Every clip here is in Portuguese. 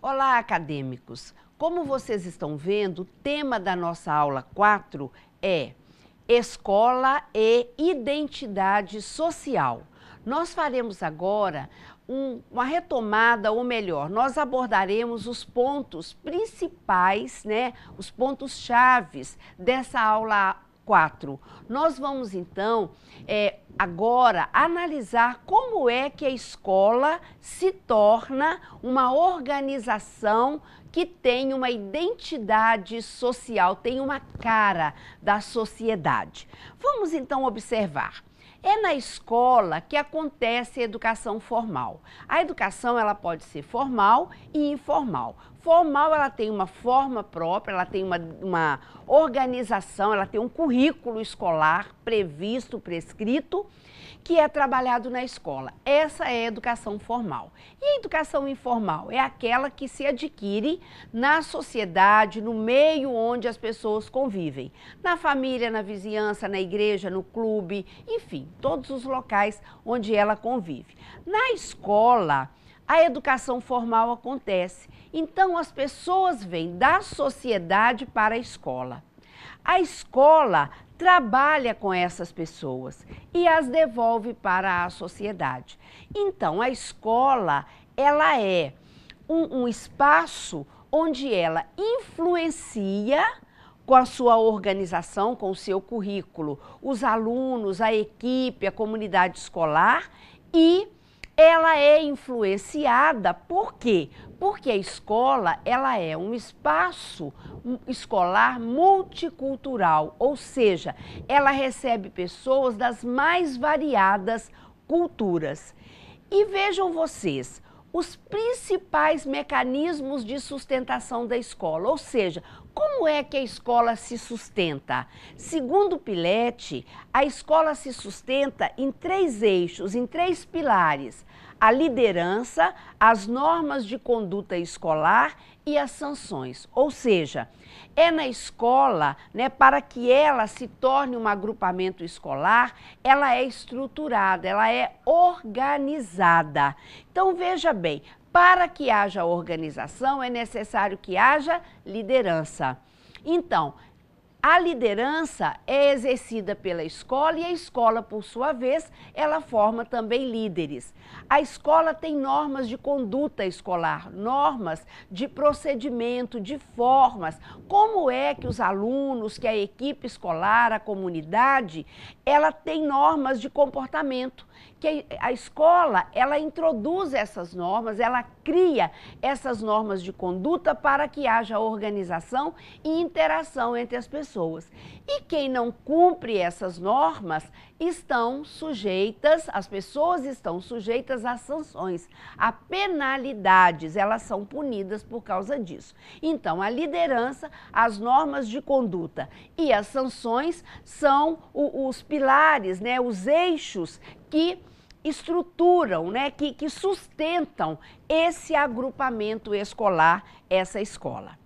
Olá, acadêmicos! Como vocês estão vendo, o tema da nossa aula 4 é Escola e Identidade Social. Nós faremos agora um, uma retomada, ou melhor, nós abordaremos os pontos principais, né, os pontos chaves dessa aula 4. Nós vamos então é, agora analisar como é que a escola se torna uma organização que tem uma identidade social, tem uma cara da sociedade. Vamos então observar. É na escola que acontece a educação formal. A educação ela pode ser formal e informal. Formal ela tem uma forma própria, ela tem uma, uma organização, ela tem um currículo escolar previsto, prescrito, que é trabalhado na escola. Essa é a educação formal. E a educação informal é aquela que se adquire na sociedade, no meio onde as pessoas convivem. Na família, na vizinhança, na igreja, no clube, enfim, todos os locais onde ela convive. Na escola, a educação formal acontece. Então, as pessoas vêm da sociedade para a escola. A escola trabalha com essas pessoas e as devolve para a sociedade. Então, a escola, ela é um, um espaço onde ela influencia com a sua organização, com o seu currículo, os alunos, a equipe, a comunidade escolar e ela é influenciada por quê? Porque a escola, ela é um espaço escolar multicultural, ou seja, ela recebe pessoas das mais variadas culturas. E vejam vocês, os principais mecanismos de sustentação da escola, ou seja, como é que a escola se sustenta? Segundo Pilete, a escola se sustenta em três eixos, em três pilares: a liderança, as normas de conduta escolar e as sanções. Ou seja, é na escola, né, para que ela se torne um agrupamento escolar, ela é estruturada, ela é organizada. Então veja bem, para que haja organização, é necessário que haja liderança. Então, a liderança é exercida pela escola e a escola, por sua vez, ela forma também líderes. A escola tem normas de conduta escolar, normas de procedimento, de formas. Como é que os alunos, que a equipe escolar, a comunidade, ela tem normas de comportamento que a escola, ela introduz essas normas, ela cria essas normas de conduta para que haja organização e interação entre as pessoas. E quem não cumpre essas normas estão sujeitas, as pessoas estão sujeitas a sanções, a penalidades, elas são punidas por causa disso. Então, a liderança, as normas de conduta e as sanções são os pilares, né, os eixos que estruturam, né, que, que sustentam esse agrupamento escolar, essa escola.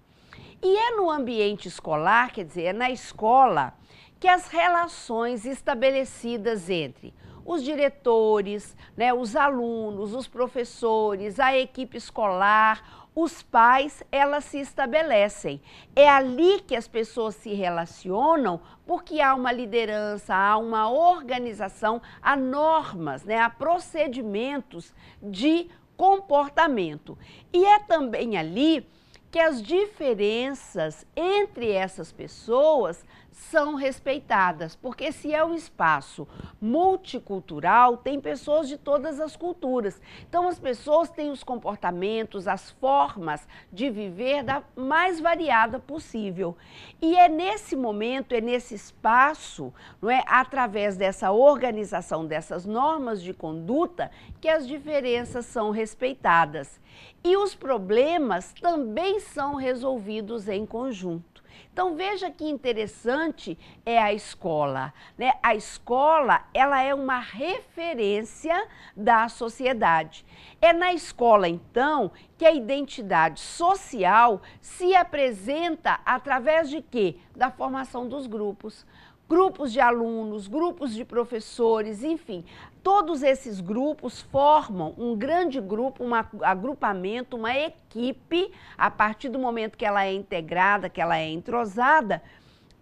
E é no ambiente escolar, quer dizer, é na escola, que as relações estabelecidas entre os diretores, né, os alunos, os professores, a equipe escolar, os pais elas se estabelecem. É ali que as pessoas se relacionam, porque há uma liderança, há uma organização, há normas, né, há procedimentos de comportamento. E é também ali que as diferenças entre essas pessoas são respeitadas, porque se é um espaço multicultural, tem pessoas de todas as culturas. Então as pessoas têm os comportamentos, as formas de viver da mais variada possível. E é nesse momento, é nesse espaço, não é, através dessa organização dessas normas de conduta que as diferenças são respeitadas. E os problemas também são resolvidos em conjunto. Então veja que interessante é a escola. Né? A escola ela é uma referência da sociedade. É na escola então que a identidade social se apresenta através de quê? Da formação dos grupos grupos de alunos, grupos de professores, enfim, Todos esses grupos formam um grande grupo, um agrupamento, uma equipe, a partir do momento que ela é integrada, que ela é entrosada,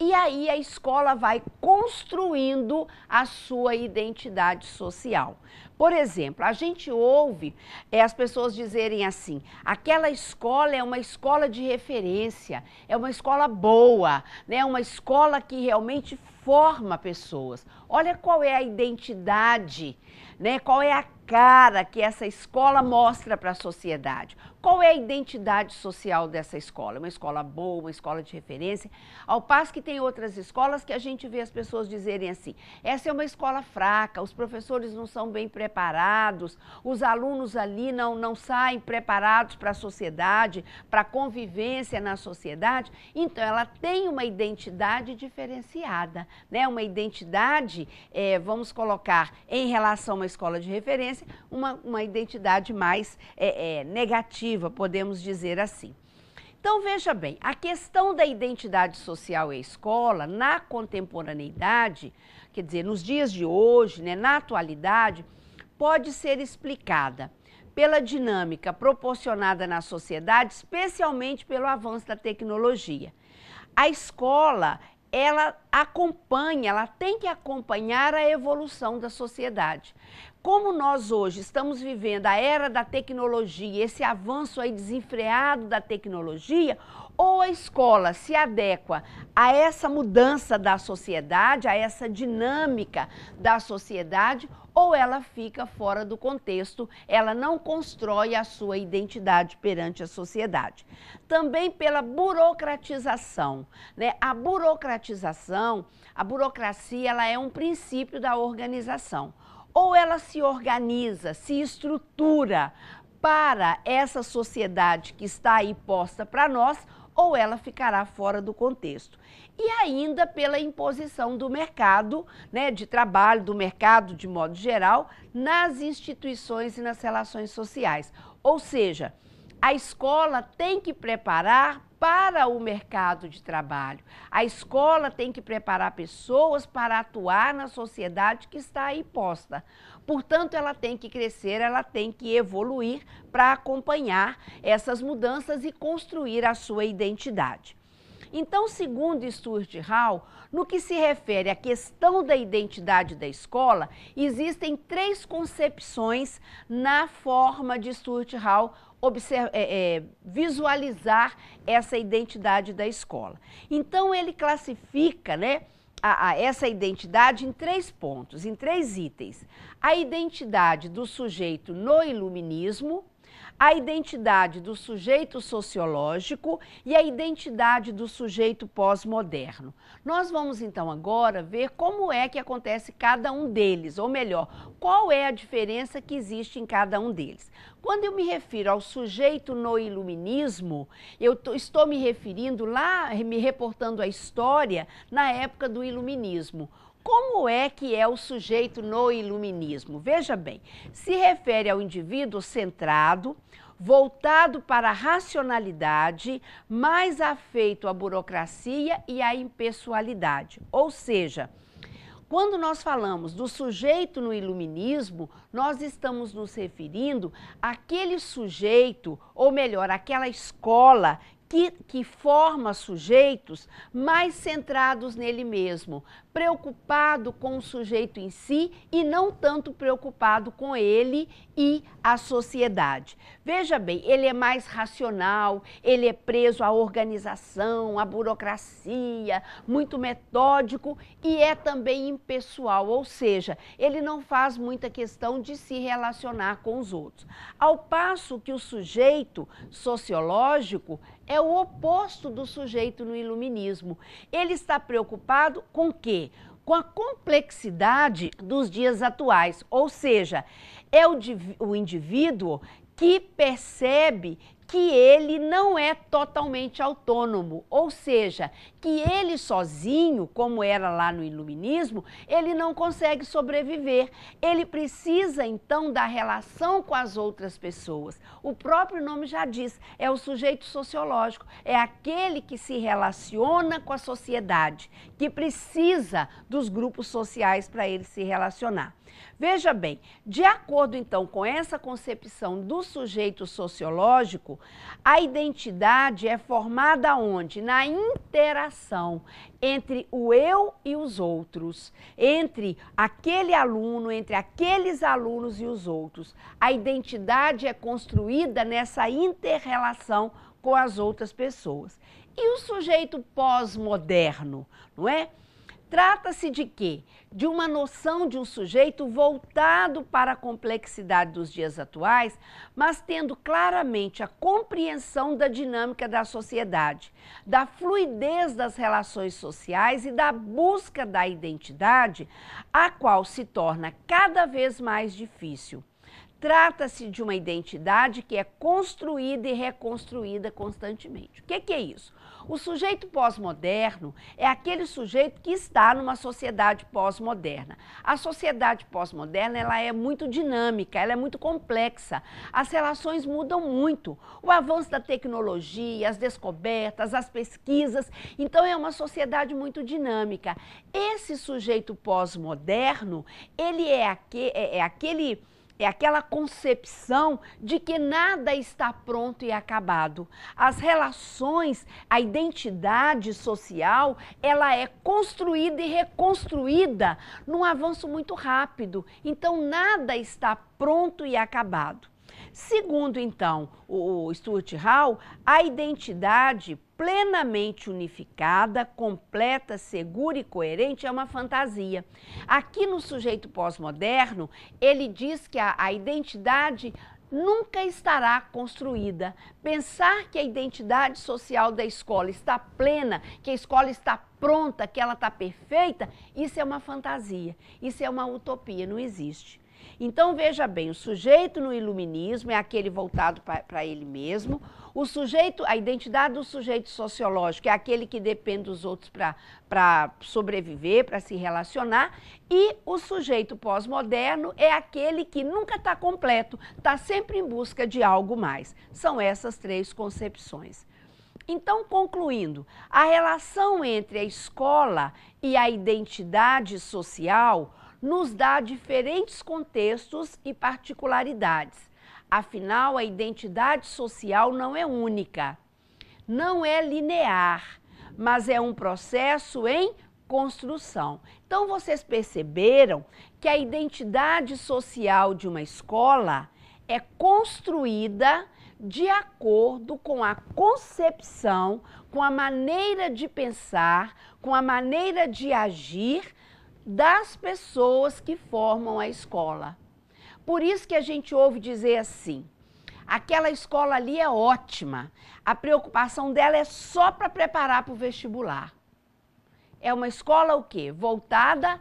e aí a escola vai construindo a sua identidade social. Por exemplo, a gente ouve é, as pessoas dizerem assim: aquela escola é uma escola de referência, é uma escola boa, né? uma escola que realmente forma pessoas. Olha qual é a identidade, né? Qual é a cara que essa escola mostra para a sociedade. Qual é a identidade social dessa escola? Uma escola boa, uma escola de referência. Ao passo que tem outras escolas que a gente vê as pessoas dizerem assim: essa é uma escola fraca, os professores não são bem preparados, os alunos ali não, não saem preparados para a sociedade, para a convivência na sociedade. Então, ela tem uma identidade diferenciada, né? uma identidade, é, vamos colocar, em relação a uma escola de referência uma, uma identidade mais é, é, negativa, podemos dizer assim. Então, veja bem, a questão da identidade social e escola, na contemporaneidade, quer dizer, nos dias de hoje, né, na atualidade, pode ser explicada pela dinâmica proporcionada na sociedade, especialmente pelo avanço da tecnologia. A escola ela acompanha, ela tem que acompanhar a evolução da sociedade. Como nós hoje estamos vivendo a era da tecnologia, esse avanço aí desenfreado da tecnologia, ou a escola se adequa a essa mudança da sociedade, a essa dinâmica da sociedade, ou ela fica fora do contexto, ela não constrói a sua identidade perante a sociedade. Também pela burocratização, né? A burocratização, a burocracia, ela é um princípio da organização. Ou ela se organiza, se estrutura para essa sociedade que está aí posta para nós, ou ela ficará fora do contexto. E ainda pela imposição do mercado, né, de trabalho, do mercado de modo geral, nas instituições e nas relações sociais. Ou seja, a escola tem que preparar para o mercado de trabalho. A escola tem que preparar pessoas para atuar na sociedade que está aí posta. Portanto, ela tem que crescer, ela tem que evoluir para acompanhar essas mudanças e construir a sua identidade. Então, segundo Stuart Hall, no que se refere à questão da identidade da escola, existem três concepções na forma de Stuart Hall observa, é, é, visualizar essa identidade da escola. Então, ele classifica né, a, a essa identidade em três pontos, em três itens. A identidade do sujeito no iluminismo, a identidade do sujeito sociológico e a identidade do sujeito pós-moderno. Nós vamos então agora ver como é que acontece cada um deles, ou melhor, qual é a diferença que existe em cada um deles. Quando eu me refiro ao sujeito no iluminismo, eu estou me referindo lá, me reportando a história na época do iluminismo. Como é que é o sujeito no iluminismo? Veja bem, se refere ao indivíduo centrado, voltado para a racionalidade, mais afeito à burocracia e à impessoalidade. Ou seja, quando nós falamos do sujeito no iluminismo, nós estamos nos referindo àquele sujeito, ou melhor, àquela escola que, que forma sujeitos mais centrados nele mesmo, preocupado com o sujeito em si e não tanto preocupado com ele e a sociedade. Veja bem, ele é mais racional, ele é preso à organização, à burocracia, muito metódico e é também impessoal, ou seja, ele não faz muita questão de se relacionar com os outros. Ao passo que o sujeito sociológico é o oposto do sujeito no iluminismo. Ele está preocupado com o quê? Com a complexidade dos dias atuais, ou seja, é o, o indivíduo que percebe que ele não é totalmente autônomo, ou seja, que ele sozinho, como era lá no iluminismo, ele não consegue sobreviver. Ele precisa então da relação com as outras pessoas. O próprio nome já diz, é o sujeito sociológico, é aquele que se relaciona com a sociedade, que precisa dos grupos sociais para ele se relacionar. Veja bem, de acordo então com essa concepção do sujeito sociológico, a identidade é formada onde? Na interação entre o eu e os outros, entre aquele aluno, entre aqueles alunos e os outros. A identidade é construída nessa interrelação com as outras pessoas. E o sujeito pós-moderno, não é? Trata-se de quê? De uma noção de um sujeito voltado para a complexidade dos dias atuais, mas tendo claramente a compreensão da dinâmica da sociedade, da fluidez das relações sociais e da busca da identidade, a qual se torna cada vez mais difícil. Trata-se de uma identidade que é construída e reconstruída constantemente. O que, que é isso? O sujeito pós-moderno é aquele sujeito que está numa sociedade pós-moderna. A sociedade pós-moderna ela é muito dinâmica, ela é muito complexa. As relações mudam muito. O avanço da tecnologia, as descobertas, as pesquisas. Então é uma sociedade muito dinâmica. Esse sujeito pós-moderno ele é, aquele, é, é aquele é aquela concepção de que nada está pronto e acabado. As relações, a identidade social, ela é construída e reconstruída num avanço muito rápido. Então nada está pronto e acabado. Segundo, então, o Stuart Hall, a identidade plenamente unificada, completa, segura e coerente é uma fantasia. Aqui no sujeito pós-moderno, ele diz que a, a identidade nunca estará construída. Pensar que a identidade social da escola está plena, que a escola está pronta, que ela está perfeita, isso é uma fantasia, isso é uma utopia, não existe. Então veja bem, o sujeito no iluminismo é aquele voltado para ele mesmo. O sujeito, a identidade do sujeito sociológico é aquele que depende dos outros para sobreviver, para se relacionar. E o sujeito pós-moderno é aquele que nunca está completo, está sempre em busca de algo mais. São essas três concepções. Então, concluindo, a relação entre a escola e a identidade social nos dá diferentes contextos e particularidades. Afinal, a identidade social não é única, não é linear, mas é um processo em construção. Então, vocês perceberam que a identidade social de uma escola é construída de acordo com a concepção, com a maneira de pensar, com a maneira de agir das pessoas que formam a escola. Por isso que a gente ouve dizer assim: aquela escola ali é ótima, a preocupação dela é só para preparar para o vestibular. É uma escola o quê? Voltada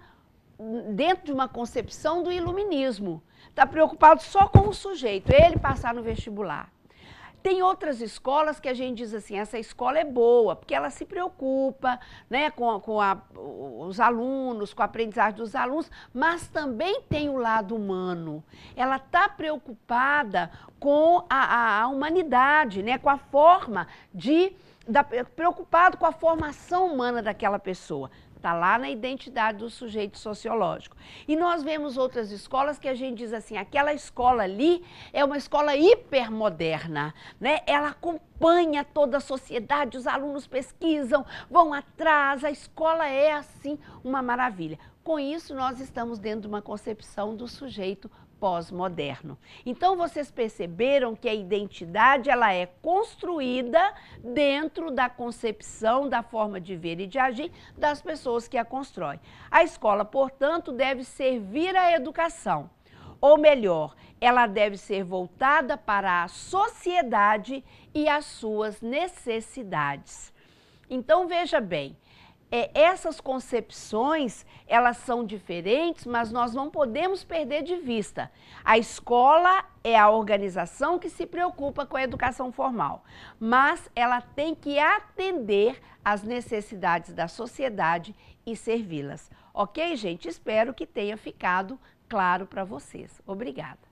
hum, dentro de uma concepção do iluminismo. Está preocupado só com o sujeito, ele passar no vestibular. Tem outras escolas que a gente diz assim, essa escola é boa, porque ela se preocupa né, com, com a, os alunos, com a aprendizagem dos alunos, mas também tem o lado humano. Ela está preocupada com a, a, a humanidade, né, com a forma de. Da, preocupado com a formação humana daquela pessoa. Está lá na identidade do sujeito sociológico. E nós vemos outras escolas que a gente diz assim, aquela escola ali é uma escola hipermoderna, né? Ela acompanha toda a sociedade, os alunos pesquisam, vão atrás, a escola é assim uma maravilha. Com isso, nós estamos dentro de uma concepção do sujeito pós-moderno. Então vocês perceberam que a identidade ela é construída dentro da concepção da forma de ver e de agir das pessoas que a constroem. A escola, portanto, deve servir à educação. Ou melhor, ela deve ser voltada para a sociedade e as suas necessidades. Então veja bem, é, essas concepções elas são diferentes, mas nós não podemos perder de vista. A escola é a organização que se preocupa com a educação formal, mas ela tem que atender às necessidades da sociedade e servi-las. Ok, gente? Espero que tenha ficado claro para vocês. Obrigada.